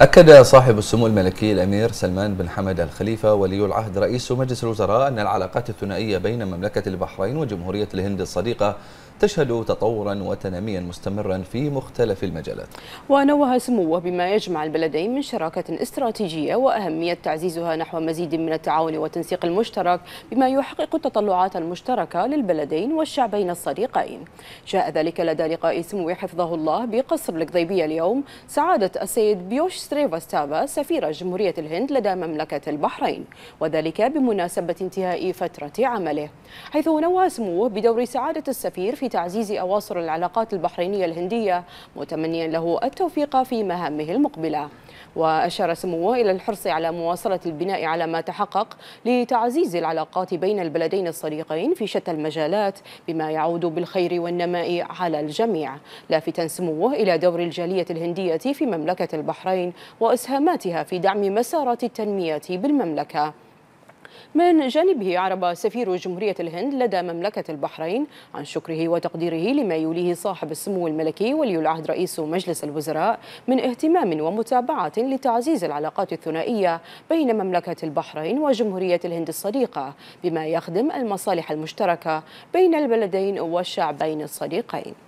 أكد صاحب السمو الملكي الأمير سلمان بن حمد الخليفة ولي العهد رئيس مجلس الوزراء أن العلاقات الثنائية بين مملكة البحرين وجمهورية الهند الصديقة تشهد تطورا وتناميا مستمرا في مختلف المجالات ونوه سموه بما يجمع البلدين من شراكة استراتيجية وأهمية تعزيزها نحو مزيد من التعاون والتنسيق المشترك بما يحقق التطلعات المشتركة للبلدين والشعبين الصديقين جاء ذلك لدى لقاء سموه حفظه الله بقصر القضيبية اليوم سعادة السيد بيوش سريفاستابا سفير جمهورية الهند لدى مملكة البحرين وذلك بمناسبة انتهاء فترة عمله حيث نوى سموه بدور سعادة السفير في تعزيز أواصر العلاقات البحرينية الهندية متمنيا له التوفيق في مهامه المقبلة وأشار سموه إلى الحرص على مواصلة البناء على ما تحقق لتعزيز العلاقات بين البلدين الصديقين في شتى المجالات بما يعود بالخير والنماء على الجميع لافتا سموه إلى دور الجالية الهندية في مملكة البحرين وإسهاماتها في دعم مسارات التنمية بالمملكة من جانبه عرب سفير جمهورية الهند لدى مملكة البحرين عن شكره وتقديره لما يوليه صاحب السمو الملكي ولي العهد رئيس مجلس الوزراء من اهتمام ومتابعة لتعزيز العلاقات الثنائية بين مملكة البحرين وجمهورية الهند الصديقة بما يخدم المصالح المشتركة بين البلدين والشعبين الصديقين